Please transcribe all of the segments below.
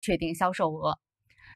确定销售额，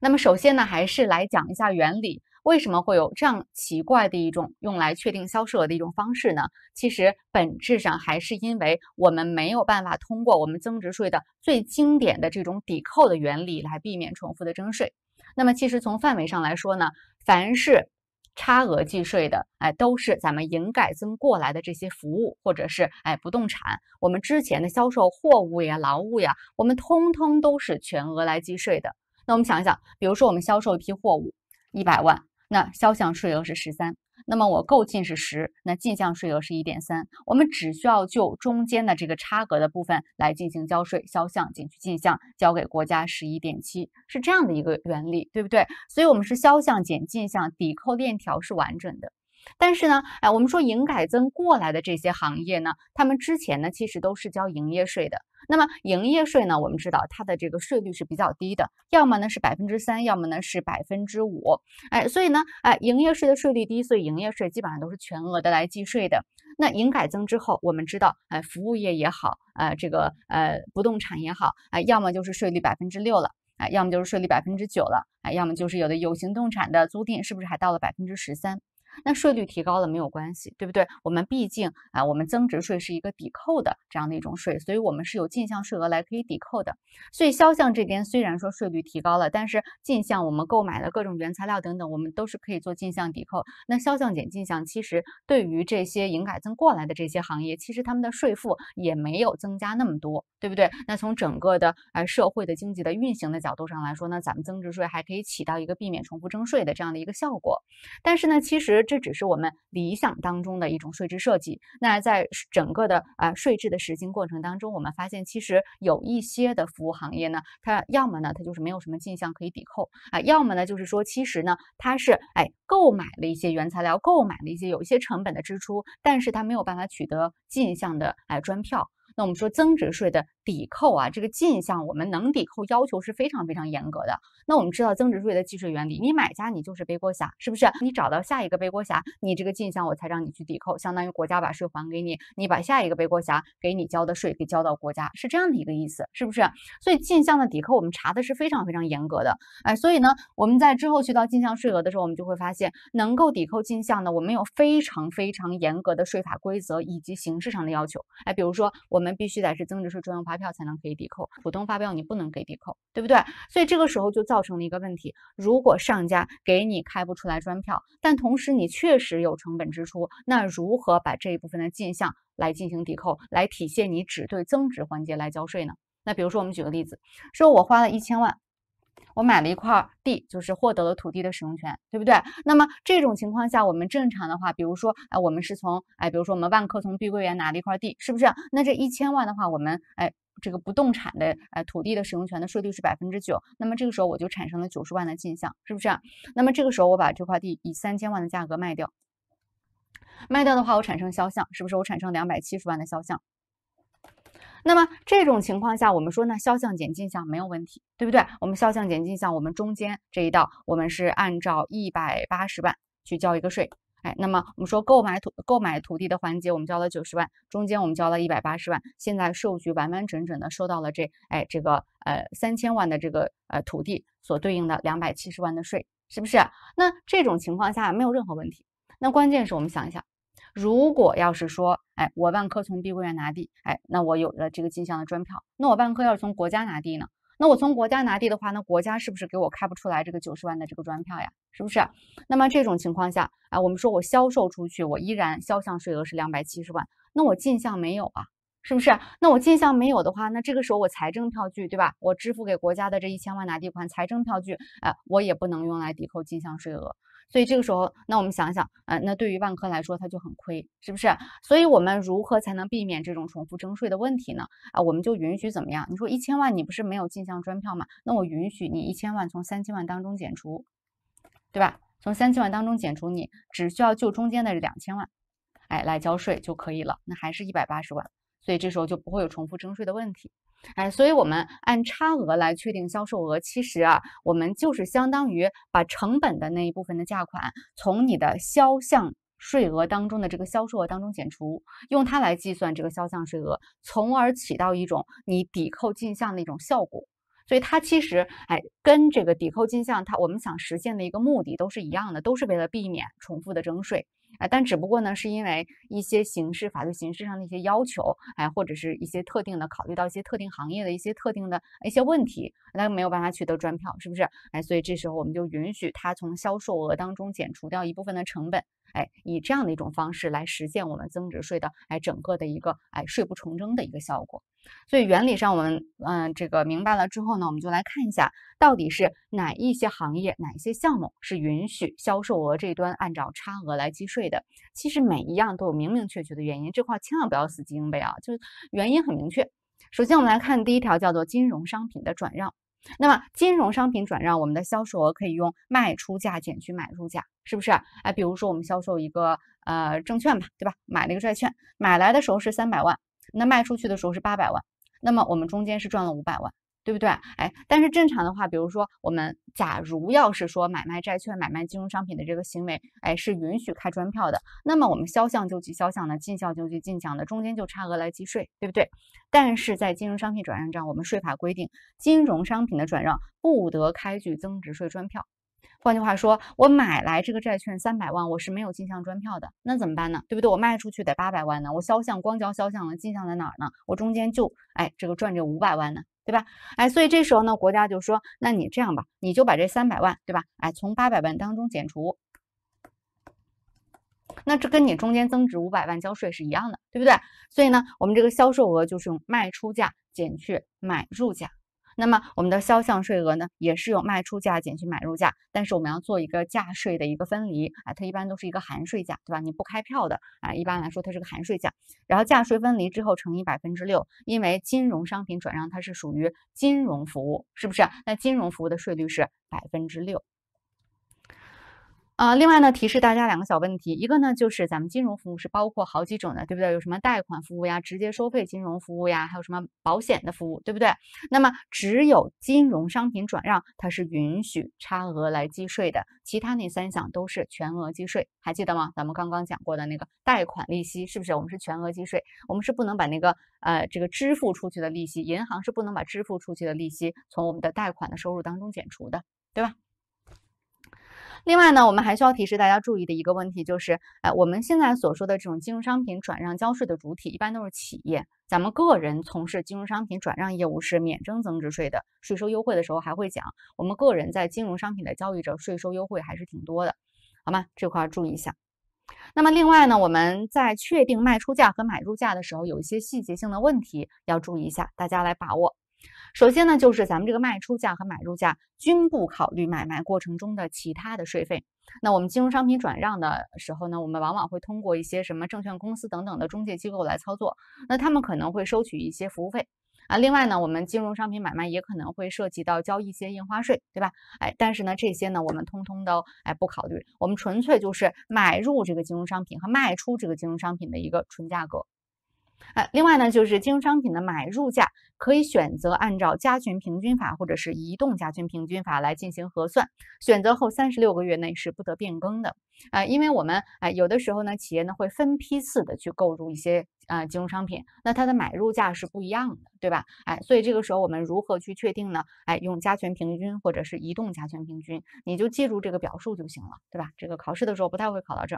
那么首先呢，还是来讲一下原理，为什么会有这样奇怪的一种用来确定销售额的一种方式呢？其实本质上还是因为我们没有办法通过我们增值税的最经典的这种抵扣的原理来避免重复的征税。那么其实从范围上来说呢，凡是。差额计税的，哎，都是咱们营改增过来的这些服务，或者是哎不动产。我们之前的销售货物呀、劳务呀，我们通通都是全额来计税的。那我们想一想，比如说我们销售一批货物一百万，那销项税额是十三。那么我购进是十，那进项税额是一点三，我们只需要就中间的这个差额的部分来进行交税，销项减去进项，交给国家十一点七，是这样的一个原理，对不对？所以我们是销项减进项，抵扣链条是完整的。但是呢，哎，我们说营改增过来的这些行业呢，他们之前呢其实都是交营业税的。那么营业税呢，我们知道它的这个税率是比较低的，要么呢是百分之三，要么呢是百分之五。哎，所以呢，哎，营业税的税率低，所以营业税基本上都是全额的来计税的。那营改增之后，我们知道，哎，服务业也好，呃，这个呃不动产也好，哎，要么就是税率百分之六了，哎，要么就是税率百分之九了，哎，要么就是有的有形动产的租赁，是不是还到了百分之十三？那税率提高了没有关系，对不对？我们毕竟啊，我们增值税是一个抵扣的这样的一种税，所以我们是有进项税额来可以抵扣的。所以销项这边虽然说税率提高了，但是进项我们购买的各种原材料等等，我们都是可以做进项抵扣。那销项减进项，其实对于这些营改增过来的这些行业，其实他们的税负也没有增加那么多，对不对？那从整个的哎社会的经济的运行的角度上来说呢，咱们增值税还可以起到一个避免重复征税的这样的一个效果。但是呢，其实。这只是我们理想当中的一种税制设计。那在整个的啊税制的实行过程当中，我们发现其实有一些的服务行业呢，它要么呢它就是没有什么进项可以抵扣啊，要么呢就是说其实呢它是哎购买了一些原材料，购买了一些有一些成本的支出，但是它没有办法取得进项的哎专票。那我们说增值税的。抵扣啊，这个进项我们能抵扣要求是非常非常严格的。那我们知道增值税的计税原理，你买家你就是背锅侠，是不是？你找到下一个背锅侠，你这个进项我才让你去抵扣，相当于国家把税还给你，你把下一个背锅侠给你交的税给交到国家，是这样的一个意思，是不是？所以进项的抵扣我们查的是非常非常严格的，哎，所以呢，我们在之后去到进项税额的时候，我们就会发现能够抵扣进项的，我们有非常非常严格的税法规则以及形式上的要求，哎，比如说我们必须得是增值税专用发票。发票才能可以抵扣，普通发票你不能给抵扣，对不对？所以这个时候就造成了一个问题：如果上家给你开不出来专票，但同时你确实有成本支出，那如何把这一部分的进项来进行抵扣，来体现你只对增值环节来交税呢？那比如说我们举个例子，说我花了一千万，我买了一块地，就是获得了土地的使用权，对不对？那么这种情况下，我们正常的话，比如说哎，我们是从哎，比如说我们万科从碧桂园拿了一块地，是不是？那这一千万的话，我们哎。这个不动产的，呃土地的使用权的税率是百分之九，那么这个时候我就产生了九十万的进项，是不是？那么这个时候我把这块地以三千万的价格卖掉，卖掉的话我产生销项，是不是？我产生两百七十万的销项。那么这种情况下，我们说那销项减进项没有问题，对不对？我们销项减进项，我们中间这一道我们是按照一百八十万去交一个税。哎，那么我们说购买土购买土地的环节，我们交了九十万，中间我们交了一百八十万，现在税务局完完整整的收到了这，哎，这个呃三千万的这个呃土地所对应的两百七十万的税，是不是？那这种情况下没有任何问题。那关键是我们想一下，如果要是说，哎，我万科从碧桂园拿地，哎，那我有了这个进项的专票，那我万科要是从国家拿地呢？那我从国家拿地的话，那国家是不是给我开不出来这个九十万的这个专票呀？是不是？那么这种情况下啊，我们说我销售出去，我依然销项税额是两百七十万，那我进项没有啊？是不是？那我进项没有的话，那这个时候我财政票据对吧？我支付给国家的这一千万拿地款财政票据，哎，我也不能用来抵扣进项税额。所以这个时候，那我们想想，啊，那对于万科来说，它就很亏，是不是？所以我们如何才能避免这种重复征税的问题呢？啊，我们就允许怎么样？你说一千万，你不是没有进项专票吗？那我允许你一千万从三千万当中减除，对吧？从三千万当中减除，你只需要就中间的两千万，哎，来交税就可以了。那还是一百八十万。所以这时候就不会有重复征税的问题，哎，所以我们按差额来确定销售额。其实啊，我们就是相当于把成本的那一部分的价款从你的销项税额当中的这个销售额当中减除，用它来计算这个销项税额，从而起到一种你抵扣进项的一种效果。所以它其实哎，跟这个抵扣进项，它我们想实现的一个目的都是一样的，都是为了避免重复的征税。啊，但只不过呢，是因为一些形式、法律形式上的一些要求，哎，或者是一些特定的，考虑到一些特定行业的一些特定的一些问题，那没有办法取得专票，是不是？哎，所以这时候我们就允许他从销售额当中减除掉一部分的成本。哎，以这样的一种方式来实现我们增值税的哎整个的一个哎税不重征的一个效果。所以原理上我们嗯这个明白了之后呢，我们就来看一下到底是哪一些行业哪一些项目是允许销售额这一端按照差额来计税的。其实每一样都有明明确确的原因，这块千万不要死记硬背啊，就是原因很明确。首先我们来看第一条，叫做金融商品的转让。那么金融商品转让，我们的销售额可以用卖出价减去买入价，是不是？哎，比如说我们销售一个呃证券吧，对吧？买了一个债券，买来的时候是三百万，那卖出去的时候是八百万，那么我们中间是赚了五百万。对不对？哎，但是正常的话，比如说我们假如要是说买卖债券、买卖金融商品的这个行为，哎，是允许开专票的。那么我们销项就去销项的，进项就去进项的，中间就差额来计税，对不对？但是在金融商品转让上，我们税法规定，金融商品的转让不得开具增值税专票。换句话说，我买来这个债券三百万，我是没有进项专票的，那怎么办呢？对不对？我卖出去得八百万呢，我销项光交销项了，进项在哪儿呢？我中间就哎这个赚这五百万呢。对吧？哎，所以这时候呢，国家就说，那你这样吧，你就把这三百万，对吧？哎，从八百万当中减除，那这跟你中间增值五百万交税是一样的，对不对？所以呢，我们这个销售额就是用卖出价减去买入价。那么我们的销项税额呢，也是有卖出价减去买入价，但是我们要做一个价税的一个分离啊，它一般都是一个含税价，对吧？你不开票的啊，一般来说它是个含税价，然后价税分离之后乘以百分之六，因为金融商品转让它是属于金融服务，是不是？那金融服务的税率是百分之六。啊，另外呢，提示大家两个小问题。一个呢，就是咱们金融服务是包括好几种的，对不对？有什么贷款服务呀，直接收费金融服务呀，还有什么保险的服务，对不对？那么只有金融商品转让，它是允许差额来计税的，其他那三项都是全额计税，还记得吗？咱们刚刚讲过的那个贷款利息，是不是我们是全额计税？我们是不能把那个呃这个支付出去的利息，银行是不能把支付出去的利息从我们的贷款的收入当中减除的，对吧？另外呢，我们还需要提示大家注意的一个问题就是，哎，我们现在所说的这种金融商品转让交税的主体一般都是企业，咱们个人从事金融商品转让业务是免征增值税的。税收优惠的时候还会讲，我们个人在金融商品的交易者税收优惠还是挺多的，好吗？这块注意一下。那么另外呢，我们在确定卖出价和买入价的时候，有一些细节性的问题要注意一下，大家来把握。首先呢，就是咱们这个卖出价和买入价均不考虑买卖过程中的其他的税费。那我们金融商品转让的时候呢，我们往往会通过一些什么证券公司等等的中介机构来操作，那他们可能会收取一些服务费啊。另外呢，我们金融商品买卖也可能会涉及到交一些印花税，对吧？哎，但是呢，这些呢，我们通通都哎不考虑，我们纯粹就是买入这个金融商品和卖出这个金融商品的一个纯价格。哎，另外呢，就是金融商品的买入价。可以选择按照加权平均法或者是移动加权平均法来进行核算，选择后三十六个月内是不得变更的啊，因为我们哎有的时候呢企业呢会分批次的去购入一些啊金融商品，那它的买入价是不一样的，对吧？哎，所以这个时候我们如何去确定呢？哎，用加权平均或者是移动加权平均，你就记住这个表述就行了，对吧？这个考试的时候不太会考到这。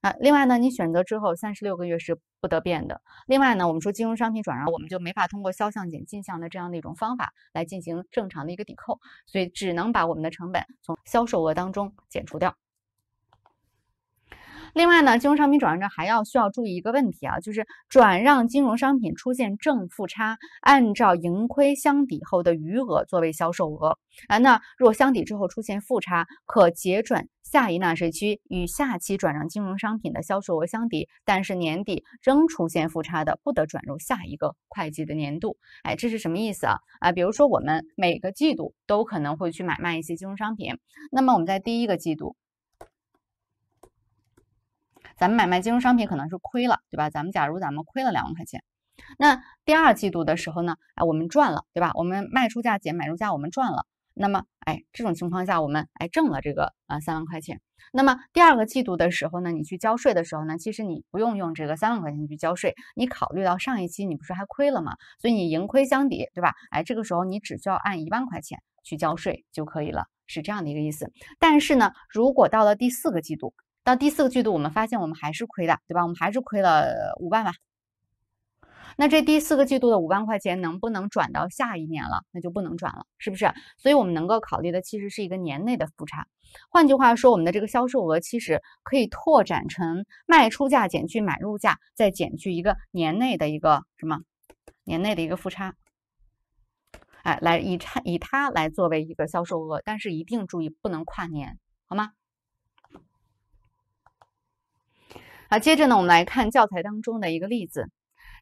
啊，另外呢，你选择之后三十六个月是不得变的。另外呢，我们说金融商品转让，我们就没法通过销项减进项的这样的一种方法来进行正常的一个抵扣，所以只能把我们的成本从销售额当中减除掉。另外呢，金融商品转让证还要需要注意一个问题啊，就是转让金融商品出现正负差，按照盈亏相抵后的余额作为销售额。啊，那若相抵之后出现负差，可结转下一纳税期与下期转让金融商品的销售额相抵，但是年底仍出现负差的，不得转入下一个会计的年度。哎，这是什么意思啊？啊，比如说我们每个季度都可能会去买卖一些金融商品，那么我们在第一个季度。咱们买卖金融商品可能是亏了，对吧？咱们假如咱们亏了两万块钱，那第二季度的时候呢，哎，我们赚了，对吧？我们卖出价减买入价，我们赚了。那么，哎，这种情况下，我们哎挣了这个啊三万块钱。那么第二个季度的时候呢，你去交税的时候呢，其实你不用用这个三万块钱去交税，你考虑到上一期你不是还亏了吗？所以你盈亏相抵，对吧？哎，这个时候你只需要按一万块钱去交税就可以了，是这样的一个意思。但是呢，如果到了第四个季度。那第四个季度，我们发现我们还是亏的，对吧？我们还是亏了五万吧。那这第四个季度的五万块钱能不能转到下一年了？那就不能转了，是不是？所以，我们能够考虑的其实是一个年内的负差。换句话说，我们的这个销售额其实可以拓展成卖出价减去买入价，再减去一个年内的一个什么？年内的一个负差。哎，来以它以它来作为一个销售额，但是一定注意不能跨年，好吗？好，接着呢，我们来看教材当中的一个例子。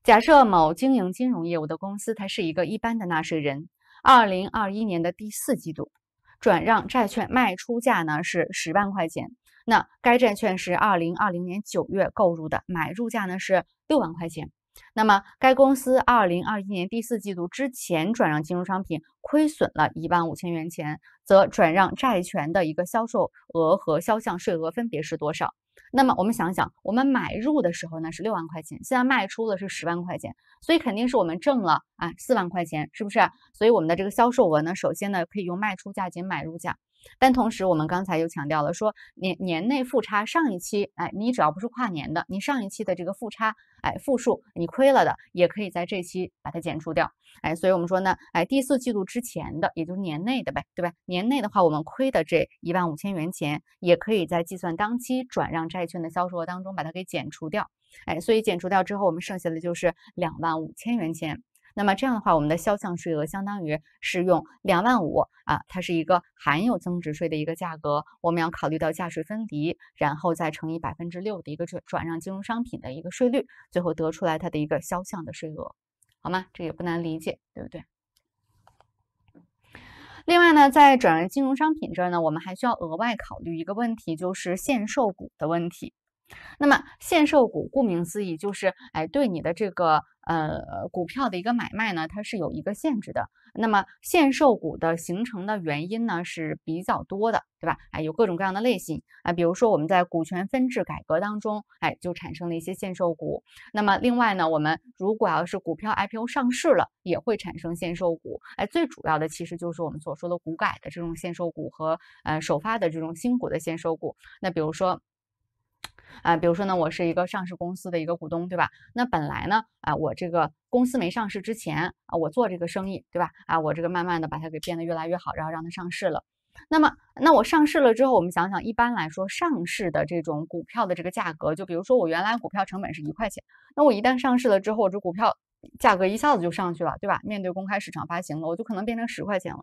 假设某经营金融业务的公司，它是一个一般的纳税人。二零二一年的第四季度，转让债券卖出价呢是十万块钱。那该债券是二零二零年九月购入的，买入价呢是六万块钱。那么该公司二零二一年第四季度之前转让金融商品亏损了一万五千元钱，则转让债权的一个销售额和销项税额分别是多少？那么我们想想，我们买入的时候呢是六万块钱，现在卖出的是十万块钱，所以肯定是我们挣了啊四万块钱，是不是？所以我们的这个销售额呢，首先呢可以用卖出价减买入价。但同时，我们刚才又强调了，说年年内负差上一期，哎，你只要不是跨年的，你上一期的这个负差，哎，负数，你亏了的，也可以在这期把它减除掉，哎，所以我们说呢，哎，第四季度之前的，也就是年内的呗，对吧？年内的话，我们亏的这一万五千元钱，也可以在计算当期转让债券的销售额当中把它给减除掉，哎，所以减除掉之后，我们剩下的就是两万五千元钱。那么这样的话，我们的销项税额相当于是用两万五啊，它是一个含有增值税的一个价格，我们要考虑到价税分离，然后再乘以百分之六的一个转转让金融商品的一个税率，最后得出来它的一个销项的税额，好吗？这也不难理解，对不对？另外呢，在转让金融商品这儿呢，我们还需要额外考虑一个问题，就是限售股的问题。那么限售股顾名思义就是，哎，对你的这个呃股票的一个买卖呢，它是有一个限制的。那么限售股的形成的原因呢，是比较多的，对吧？哎，有各种各样的类型啊，比如说我们在股权分置改革当中，哎，就产生了一些限售股。那么另外呢，我们如果要是股票 IPO 上市了，也会产生限售股。哎，最主要的其实就是我们所说的股改的这种限售股和呃首发的这种新股的限售股。那比如说。啊，比如说呢，我是一个上市公司的一个股东，对吧？那本来呢，啊，我这个公司没上市之前，啊，我做这个生意，对吧？啊，我这个慢慢的把它给变得越来越好，然后让它上市了。那么，那我上市了之后，我们想想，一般来说，上市的这种股票的这个价格，就比如说我原来股票成本是一块钱，那我一旦上市了之后，这股票。价格一下子就上去了，对吧？面对公开市场发行了，我就可能变成十块钱了。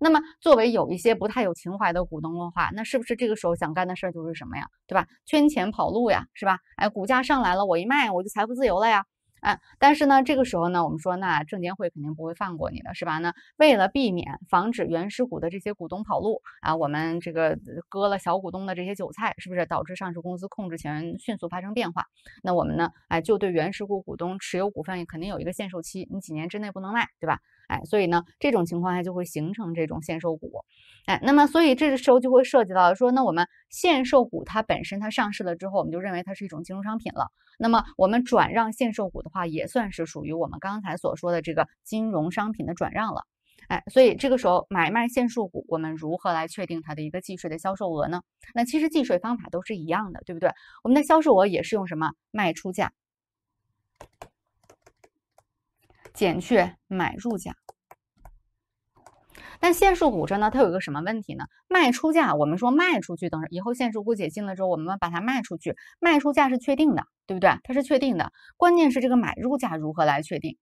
那么，作为有一些不太有情怀的股东的话，那是不是这个时候想干的事儿就是什么呀，对吧？圈钱跑路呀，是吧？哎，股价上来了，我一卖，我就财富自由了呀。啊，但是呢，这个时候呢，我们说，那证监会肯定不会放过你的，是吧？那为了避免、防止原始股的这些股东跑路啊，我们这个割了小股东的这些韭菜，是不是导致上市公司控制权迅速发生变化？那我们呢，哎，就对原始股股东持有股份也肯定有一个限售期，你几年之内不能卖，对吧？哎，所以呢，这种情况下就会形成这种限售股，哎，那么所以这个时候就会涉及到说，那我们限售股它本身它上市了之后，我们就认为它是一种金融商品了。那么我们转让限售股的话，也算是属于我们刚才所说的这个金融商品的转让了。哎，所以这个时候买卖限售股，我们如何来确定它的一个计税的销售额呢？那其实计税方法都是一样的，对不对？我们的销售额也是用什么卖出价减去买入价。但限售股这呢，它有一个什么问题呢？卖出价，我们说卖出去，等以后限售股解禁了之后，我们把它卖出去，卖出价是确定的，对不对？它是确定的，关键是这个买入价如何来确定？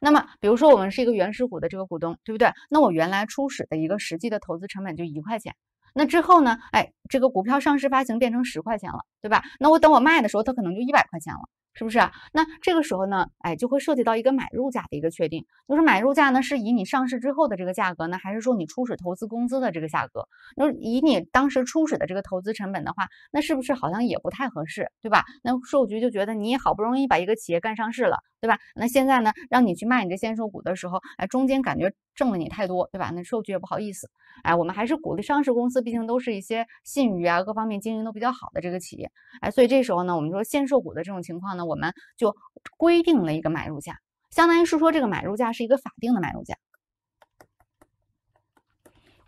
那么，比如说我们是一个原始股的这个股东，对不对？那我原来初始的一个实际的投资成本就一块钱，那之后呢？哎，这个股票上市发行变成十块钱了，对吧？那我等我卖的时候，它可能就一百块钱了。是不是？那这个时候呢，哎，就会涉及到一个买入价的一个确定。就是买入价呢，是以你上市之后的这个价格呢，还是说你初始投资工资的这个价格？那以你当时初始的这个投资成本的话，那是不是好像也不太合适，对吧？那税务局就觉得你好不容易把一个企业干上市了。对吧？那现在呢，让你去卖你这限售股的时候，哎，中间感觉挣了你太多，对吧？那受局也不好意思。哎，我们还是鼓励上市公司，毕竟都是一些信誉啊、各方面经营都比较好的这个企业。哎，所以这时候呢，我们说限售股的这种情况呢，我们就规定了一个买入价，相当于是说这个买入价是一个法定的买入价。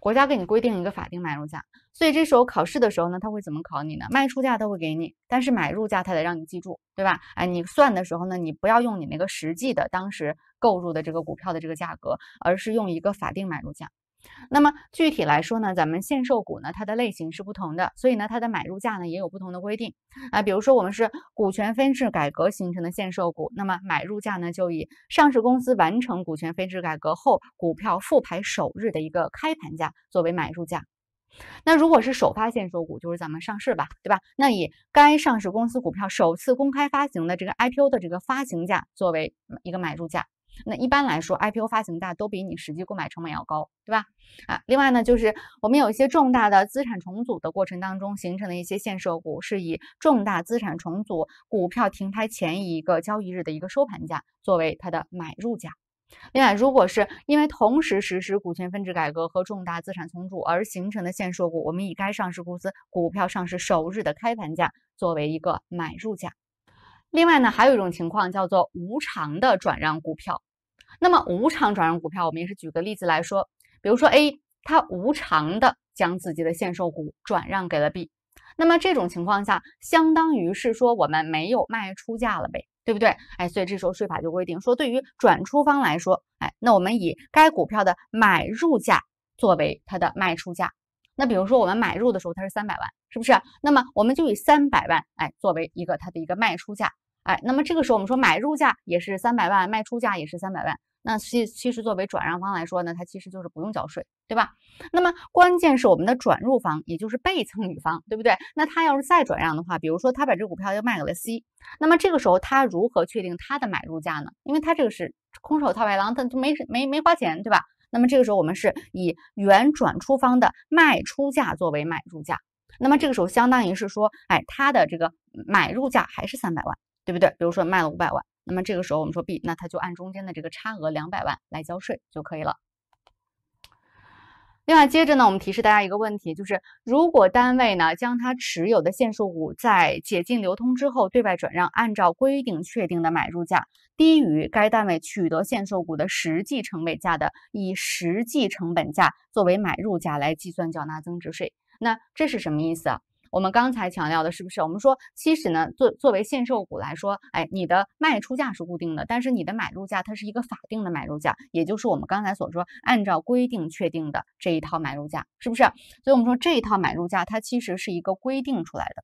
国家给你规定一个法定买入价，所以这时候考试的时候呢，他会怎么考你呢？卖出价他会给你，但是买入价他得让你记住，对吧？哎，你算的时候呢，你不要用你那个实际的当时购入的这个股票的这个价格，而是用一个法定买入价。那么具体来说呢，咱们限售股呢，它的类型是不同的，所以呢，它的买入价呢也有不同的规定啊。比如说，我们是股权分置改革形成的限售股，那么买入价呢就以上市公司完成股权分置改革后股票复牌首日的一个开盘价作为买入价。那如果是首发限售股，就是咱们上市吧，对吧？那以该上市公司股票首次公开发行的这个 IPO 的这个发行价作为一个买入价。那一般来说，IPO 发行价都比你实际购买成本要高，对吧？啊，另外呢，就是我们有一些重大的资产重组的过程当中形成的一些限售股，是以重大资产重组股票停牌前一个交易日的一个收盘价作为它的买入价。另外，如果是因为同时实施股权分置改革和重大资产重组而形成的限售股，我们以该上市公司股票上市首日的开盘价作为一个买入价。另外呢，还有一种情况叫做无偿的转让股票。那么无偿转让股票，我们也是举个例子来说，比如说 A 他无偿的将自己的限售股转让给了 B，那么这种情况下，相当于是说我们没有卖出价了呗，对不对？哎，所以这时候税法就规定说，对于转出方来说，哎，那我们以该股票的买入价作为它的卖出价。那比如说我们买入的时候它是三百万，是不是？那么我们就以三百万哎作为一个它的一个卖出价。哎，那么这个时候我们说买入价也是三百万，卖出价也是三百万。那其其实作为转让方来说呢，他其实就是不用交税，对吧？那么关键是我们的转入方，也就是被赠与方，对不对？那他要是再转让的话，比如说他把这股票又卖给了 C，那么这个时候他如何确定他的买入价呢？因为他这个是空手套白狼，他就没没没花钱，对吧？那么这个时候我们是以原转出方的卖出价作为买入价，那么这个时候相当于是说，哎，他的这个买入价还是三百万。对不对？比如说卖了五百万，那么这个时候我们说 B，那他就按中间的这个差额两百万来交税就可以了。另外，接着呢，我们提示大家一个问题，就是如果单位呢将它持有的限售股在解禁流通之后对外转让，按照规定确定的买入价低于该单位取得限售股的实际成本价的，以实际成本价作为买入价来计算缴纳增值税，那这是什么意思啊？我们刚才强调的是不是？我们说，其实呢，作作为限售股来说，哎，你的卖出价是固定的，但是你的买入价它是一个法定的买入价，也就是我们刚才所说，按照规定确定的这一套买入价，是不是？所以，我们说这一套买入价它其实是一个规定出来的。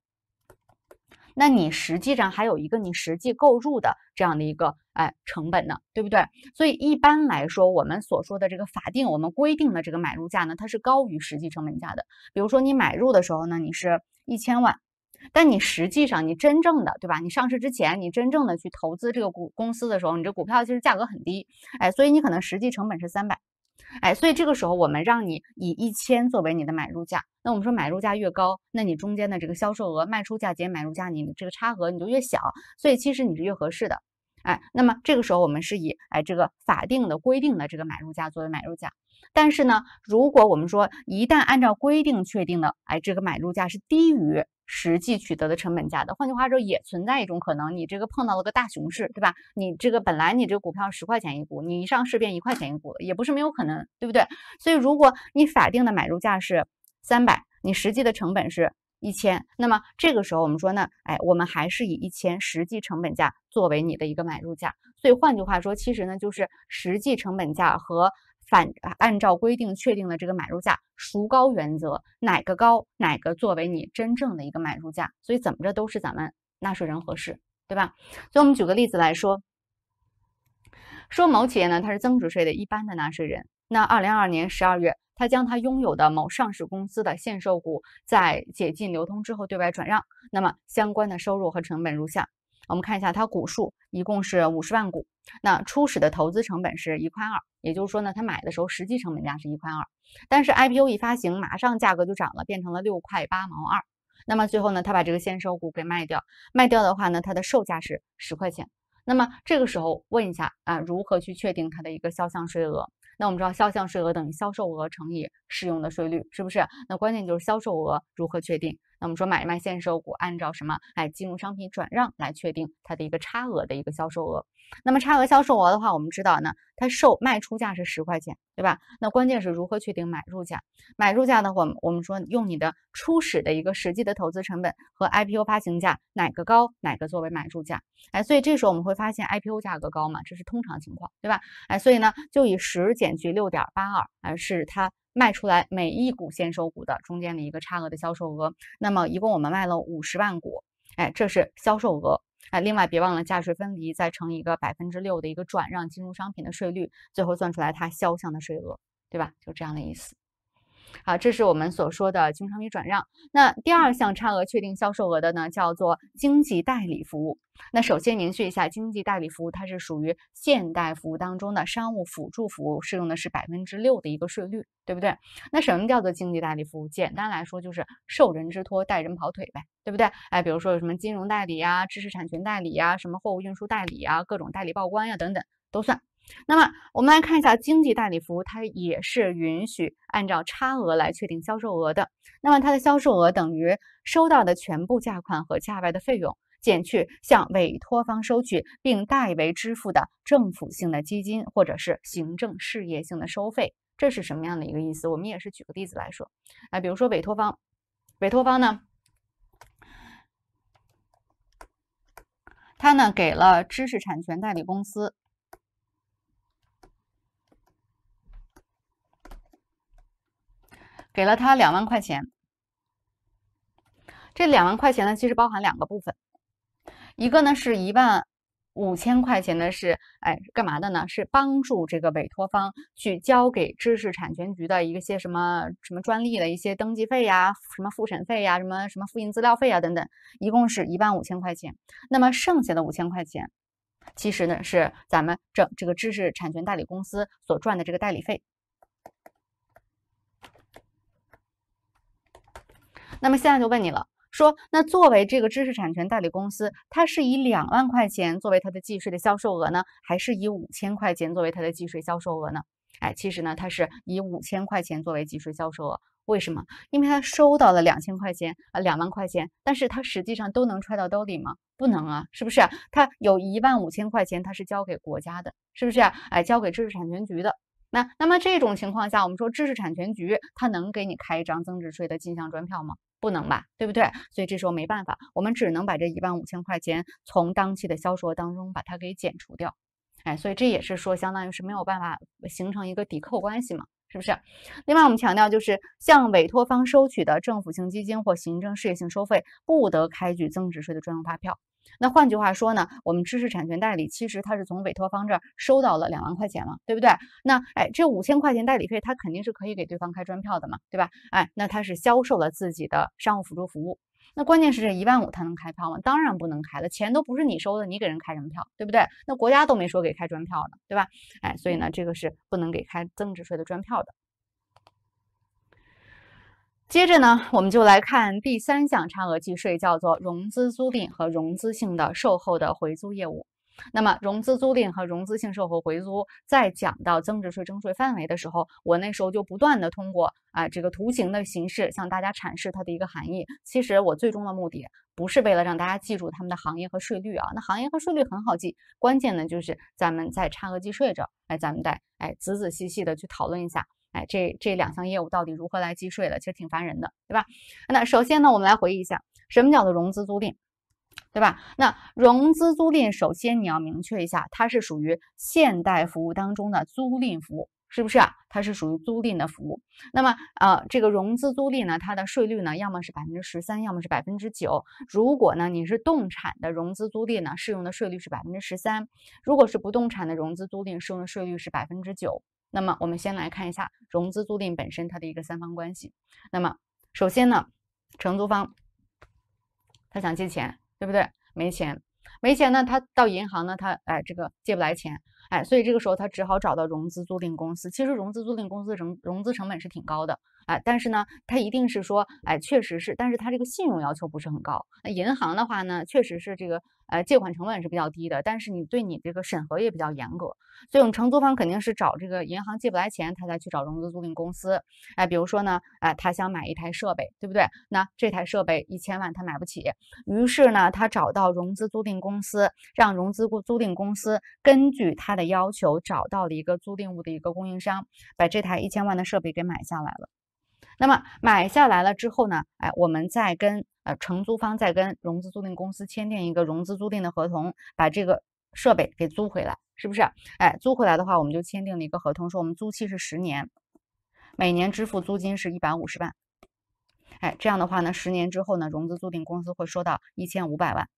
那你实际上还有一个你实际购入的这样的一个哎成本呢，对不对？所以一般来说，我们所说的这个法定我们规定的这个买入价呢，它是高于实际成本价的。比如说你买入的时候呢，你是一千万，但你实际上你真正的对吧？你上市之前你真正的去投资这个股公司的时候，你这股票其实价格很低，哎，所以你可能实际成本是三百。哎，所以这个时候我们让你以一千作为你的买入价，那我们说买入价越高，那你中间的这个销售额、卖出价减买入价，你这个差额你就越小，所以其实你是越合适的。哎，那么这个时候我们是以哎这个法定的规定的这个买入价作为买入价，但是呢，如果我们说一旦按照规定确定的哎这个买入价是低于实际取得的成本价的，换句话说，也存在一种可能，你这个碰到了个大熊市，对吧？你这个本来你这个股票十块钱一股，你一上市变一块钱一股了，也不是没有可能，对不对？所以如果你法定的买入价是三百，你实际的成本是。一千，那么这个时候我们说呢，哎，我们还是以一千实际成本价作为你的一个买入价。所以换句话说，其实呢就是实际成本价和反按照规定确定的这个买入价孰高原则，哪个高哪个作为你真正的一个买入价。所以怎么着都是咱们纳税人合适，对吧？所以我们举个例子来说，说某企业呢，它是增值税的一般的纳税人，那二零二二年十二月。他将他拥有的某上市公司的限售股在解禁流通之后对外转让，那么相关的收入和成本如下。我们看一下，他股数一共是五十万股，那初始的投资成本是一块二，也就是说呢，他买的时候实际成本价是一块二，但是 IPO 一发行，马上价格就涨了，变成了六块八毛二。那么最后呢，他把这个限售股给卖掉，卖掉的话呢，它的售价是十块钱。那么这个时候问一下啊，如何去确定它的一个销项税额？那我们知道，销项税额等于销售额乘以适用的税率，是不是？那关键就是销售额如何确定。那我们说买卖限售股，按照什么？哎，金融商品转让来确定它的一个差额的一个销售额。那么差额销售额的话，我们知道呢，它售卖出价是十块钱，对吧？那关键是如何确定买入价？买入价的话，我们说用你的初始的一个实际的投资成本和 IPO 发行价哪个高，哪个作为买入价。哎，所以这时候我们会发现 IPO 价格高嘛，这是通常情况，对吧？哎，所以呢，就以十减去六点八二，而是它。卖出来每一股限收股的中间的一个差额的销售额，那么一共我们卖了五十万股，哎，这是销售额，哎，另外别忘了价税分离，再乘一个百分之六的一个转让金融商品的税率，最后算出来它销项的税额，对吧？就这样的意思。好，这是我们所说的经常性转让。那第二项差额确定销售额的呢，叫做经济代理服务。那首先明确一下，经济代理服务它是属于现代服务当中的商务辅助服务，适用的是百分之六的一个税率，对不对？那什么叫做经济代理服务？简单来说就是受人之托，代人跑腿呗，对不对？哎，比如说有什么金融代理呀、知识产权代理呀、什么货物运输代理啊、各种代理报关呀等等，都算。那么，我们来看一下经济代理服务，它也是允许按照差额来确定销售额的。那么，它的销售额等于收到的全部价款和价外的费用，减去向委托方收取并代为支付的政府性的基金或者是行政事业性的收费。这是什么样的一个意思？我们也是举个例子来说，啊，比如说委托方，委托方呢，他呢给了知识产权代理公司。给了他两万块钱，这两万块钱呢，其实包含两个部分，一个呢是一万五千块钱的是，哎，干嘛的呢？是帮助这个委托方去交给知识产权局的一些什么什么专利的一些登记费呀、什么复审费呀、什么什么复印资料费啊等等，一共是一万五千块钱。那么剩下的五千块钱，其实呢是咱们这这个知识产权代理公司所赚的这个代理费。那么现在就问你了，说那作为这个知识产权代理公司，它是以两万块钱作为它的计税的销售额呢，还是以五千块钱作为它的计税销售额呢？哎，其实呢，它是以五千块钱作为计税销售额。为什么？因为它收到了两千块钱啊，两万块钱，但是它实际上都能揣到兜里吗？不能啊，是不是？它有一万五千块钱，它是交给国家的，是不是？哎，交给知识产权局的。那那么这种情况下，我们说知识产权局它能给你开一张增值税的进项专票吗？不能吧，对不对？所以这时候没办法，我们只能把这一万五千块钱从当期的销售额当中把它给减除掉。哎，所以这也是说相当于是没有办法形成一个抵扣关系嘛，是不是？另外我们强调就是，向委托方收取的政府性基金或行政事业性收费，不得开具增值税的专用发票。那换句话说呢，我们知识产权代理其实他是从委托方这儿收到了两万块钱了，对不对？那哎，这五千块钱代理费他肯定是可以给对方开专票的嘛，对吧？哎，那他是销售了自己的商务辅助服务，那关键是这一万五他能开票吗？当然不能开了，钱都不是你收的，你给人开什么票，对不对？那国家都没说给开专票呢，对吧？哎，所以呢，这个是不能给开增值税的专票的。接着呢，我们就来看第三项差额计税，叫做融资租赁和融资性的售后的回租业务。那么融资租赁和融资性售后回租，在讲到增值税征税范围的时候，我那时候就不断的通过啊这个图形的形式向大家阐释它的一个含义。其实我最终的目的不是为了让大家记住他们的行业和税率啊，那行业和税率很好记，关键呢就是咱们在差额计税这，哎，咱们再哎仔仔细细的去讨论一下。哎，这这两项业务到底如何来计税的？其实挺烦人的，对吧？那首先呢，我们来回忆一下，什么叫做融资租赁，对吧？那融资租赁，首先你要明确一下，它是属于现代服务当中的租赁服务，是不是？啊？它是属于租赁的服务。那么，呃，这个融资租赁呢，它的税率呢，要么是百分之十三，要么是百分之九。如果呢，你是动产的融资租赁呢，适用的税率是百分之十三；如果是不动产的融资租赁，适用的税率是百分之九。那么我们先来看一下融资租赁本身它的一个三方关系。那么首先呢，承租方他想借钱，对不对？没钱，没钱呢，他到银行呢，他哎这个借不来钱。哎，所以这个时候他只好找到融资租赁公司。其实融资租赁公司融融资成本是挺高的，哎，但是呢，他一定是说，哎，确实是，但是他这个信用要求不是很高。那银行的话呢，确实是这个，呃，借款成本是比较低的，但是你对你这个审核也比较严格。所以，我们承租方肯定是找这个银行借不来钱，他才去找融资租赁公司。哎，比如说呢，哎，他想买一台设备，对不对？那这台设备一千万他买不起，于是呢，他找到融资租赁公司，让融资租赁公司根据他的。要求找到了一个租赁物的一个供应商，把这台一千万的设备给买下来了。那么买下来了之后呢，哎，我们再跟呃承租方再跟融资租赁公司签订一个融资租赁的合同，把这个设备给租回来，是不是？哎，租回来的话，我们就签订了一个合同，说我们租期是十年，每年支付租金是一百五十万。哎，这样的话呢，十年之后呢，融资租赁公司会收到一千五百万。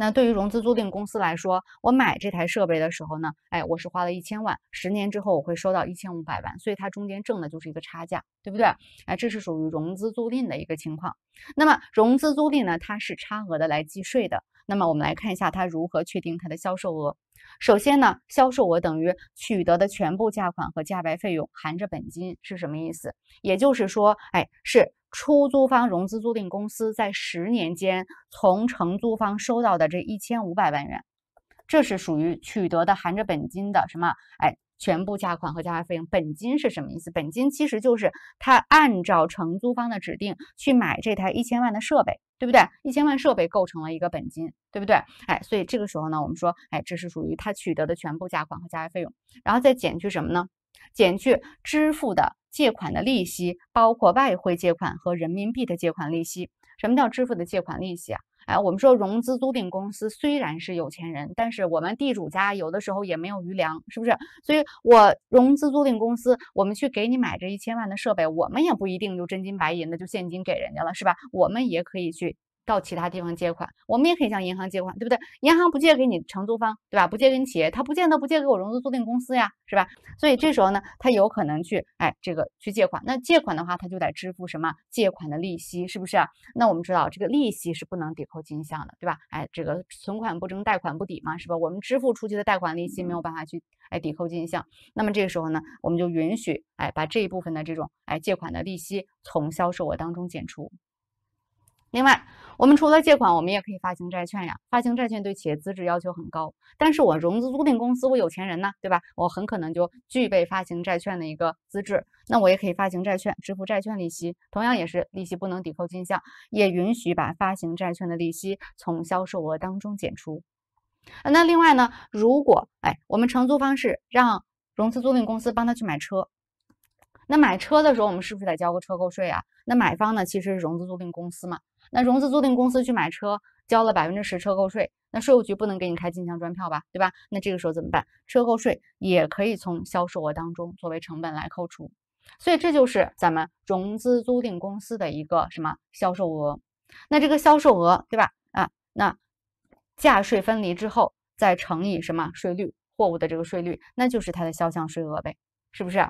那对于融资租赁公司来说，我买这台设备的时候呢，哎，我是花了一千万，十年之后我会收到一千五百万，所以它中间挣的就是一个差价，对不对？哎，这是属于融资租赁的一个情况。那么融资租赁呢，它是差额的来计税的。那么我们来看一下它如何确定它的销售额。首先呢，销售额等于取得的全部价款和价外费用含着本金是什么意思？也就是说，哎，是出租方融资租赁公司在十年间从承租方收到的这一千五百万元，这是属于取得的含着本金的什么？哎。全部价款和加杂费用，本金是什么意思？本金其实就是他按照承租方的指定去买这台一千万的设备，对不对？一千万设备构成了一个本金，对不对？哎，所以这个时候呢，我们说，哎，这是属于他取得的全部价款和加杂费用，然后再减去什么呢？减去支付的借款的利息，包括外汇借款和人民币的借款利息。什么叫支付的借款利息啊？哎，我们说融资租赁公司虽然是有钱人，但是我们地主家有的时候也没有余粮，是不是？所以，我融资租赁公司，我们去给你买这一千万的设备，我们也不一定就真金白银的就现金给人家了，是吧？我们也可以去。到其他地方借款，我们也可以向银行借款，对不对？银行不借给你承租方，对吧？不借给你企业，他不见得不借给我融资租赁公司呀，是吧？所以这时候呢，他有可能去哎这个去借款，那借款的话，他就得支付什么借款的利息，是不是？那我们知道这个利息是不能抵扣进项的，对吧？哎，这个存款不征，贷款不抵嘛，是吧？我们支付出去的贷款利息没有办法去哎抵扣进项，那么这个时候呢，我们就允许哎把这一部分的这种哎借款的利息从销售额当中减除。另外，我们除了借款，我们也可以发行债券呀。发行债券对企业资质要求很高，但是我融资租赁公司，我有钱人呢，对吧？我很可能就具备发行债券的一个资质，那我也可以发行债券，支付债券利息，同样也是利息不能抵扣进项，也允许把发行债券的利息从销售额当中减出。那另外呢，如果哎，我们承租方式让融资租赁公司帮他去买车，那买车的时候我们是不是得交个车购税啊？那买方呢，其实是融资租赁公司嘛？那融资租赁公司去买车，交了百分之十车购税，那税务局不能给你开进项专票吧，对吧？那这个时候怎么办？车购税也可以从销售额当中作为成本来扣除，所以这就是咱们融资租赁公司的一个什么销售额？那这个销售额，对吧？啊，那价税分离之后再乘以什么税率？货物的这个税率，那就是它的销项税额呗，是不是？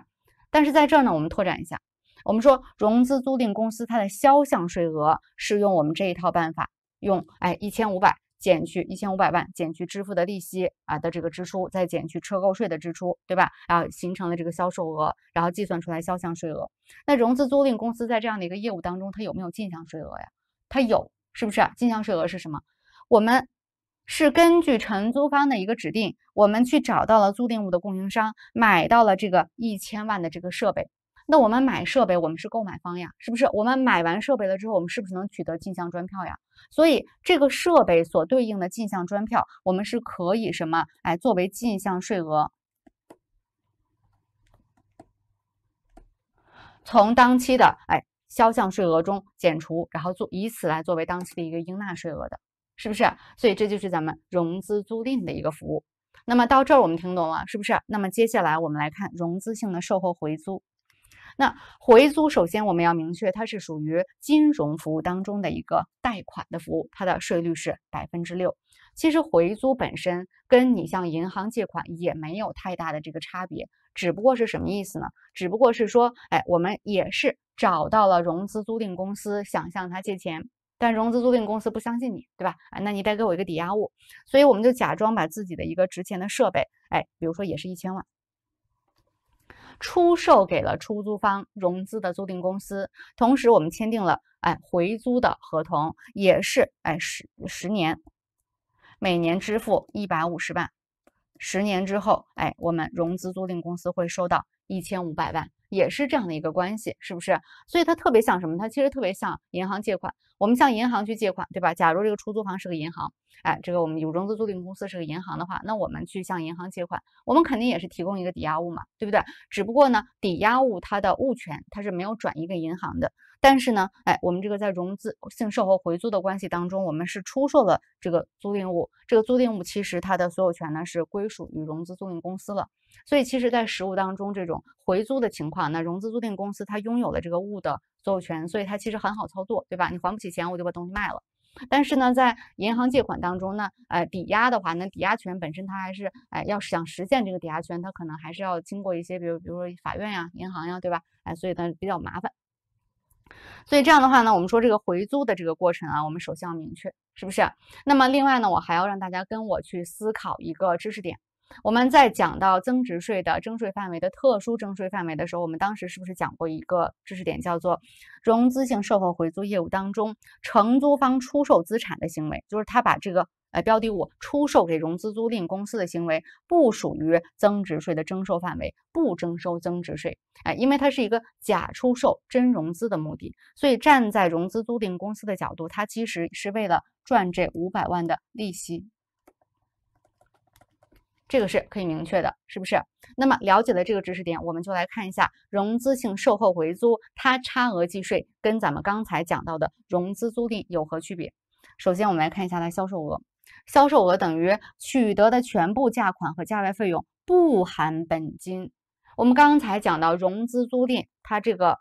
但是在这儿呢，我们拓展一下。我们说，融资租赁公司它的销项税额是用我们这一套办法，用哎一千五百减去一千五百万减去支付的利息啊的这个支出，再减去车购税的支出，对吧？然后形成了这个销售额，然后计算出来销项税额。那融资租赁公司在这样的一个业务当中，它有没有进项税额呀？它有，是不是？进项税额是什么？我们是根据承租方的一个指定，我们去找到了租赁物的供应商，买到了这个一千万的这个设备。那我们买设备，我们是购买方呀，是不是？我们买完设备了之后，我们是不是能取得进项专票呀？所以这个设备所对应的进项专票，我们是可以什么？哎，作为进项税额，从当期的哎销项税额中减除，然后做以此来作为当期的一个应纳税额的，是不是？所以这就是咱们融资租赁的一个服务。那么到这儿我们听懂了，是不是？那么接下来我们来看融资性的售后回租。那回租，首先我们要明确，它是属于金融服务当中的一个贷款的服务，它的税率是百分之六。其实回租本身跟你向银行借款也没有太大的这个差别，只不过是什么意思呢？只不过是说，哎，我们也是找到了融资租赁公司，想向他借钱，但融资租赁公司不相信你，对吧？那你得给我一个抵押物，所以我们就假装把自己的一个值钱的设备，哎，比如说也是一千万。出售给了出租方融资的租赁公司，同时我们签订了哎回租的合同，也是哎十十年，每年支付一百五十万，十年之后哎我们融资租赁公司会收到一千五百万。也是这样的一个关系，是不是？所以它特别像什么？它其实特别像银行借款。我们向银行去借款，对吧？假如这个出租房是个银行，哎，这个我们有融资租赁公司是个银行的话，那我们去向银行借款，我们肯定也是提供一个抵押物嘛，对不对？只不过呢，抵押物它的物权它是没有转移给银行的。但是呢，哎，我们这个在融资性售后回租的关系当中，我们是出售了这个租赁物，这个租赁物其实它的所有权呢是归属于融资租赁公司了。所以其实，在实物当中这种回租的情况，那融资租赁公司它拥有了这个物的所有权，所以它其实很好操作，对吧？你还不起钱，我就把东西卖了。但是呢，在银行借款当中呢，呃，抵押的话，那抵押权本身它还是，哎，要想实现这个抵押权，它可能还是要经过一些，比如比如说法院呀、银行呀，对吧？哎，所以它比较麻烦。所以这样的话呢，我们说这个回租的这个过程啊，我们首先要明确是不是？那么另外呢，我还要让大家跟我去思考一个知识点。我们在讲到增值税的征税范围的特殊征税范围的时候，我们当时是不是讲过一个知识点，叫做融资性售后回租业务当中承租方出售资产的行为，就是他把这个。哎，标的物出售给融资租赁公司的行为不属于增值税的征收范围，不征收增值税。哎，因为它是一个假出售、真融资的目的，所以站在融资租赁公司的角度，它其实是为了赚这五百万的利息。这个是可以明确的，是不是？那么了解了这个知识点，我们就来看一下融资性售后回租，它差额计税跟咱们刚才讲到的融资租赁有何区别？首先，我们来看一下它销售额。销售额等于取得的全部价款和价外费用，不含本金。我们刚才讲到融资租赁，它这个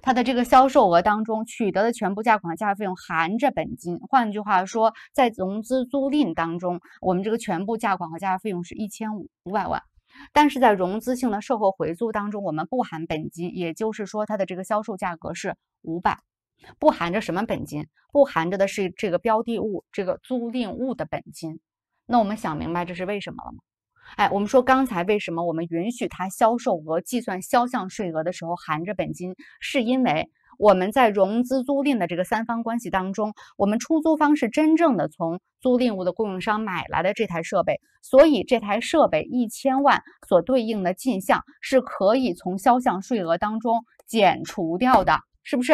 它的这个销售额当中取得的全部价款、和价外费用含着本金。换句话说，在融资租赁当中，我们这个全部价款和价外费用是一千五五百万，但是在融资性的售后回租当中，我们不含本金，也就是说它的这个销售价格是五百。不含着什么本金，不含着的是这个标的物、这个租赁物的本金。那我们想明白这是为什么了吗？哎，我们说刚才为什么我们允许它销售额计算销项税额的时候含着本金，是因为我们在融资租赁的这个三方关系当中，我们出租方是真正的从租赁物的供应商买来的这台设备，所以这台设备一千万所对应的进项是可以从销项税额当中减除掉的，是不是？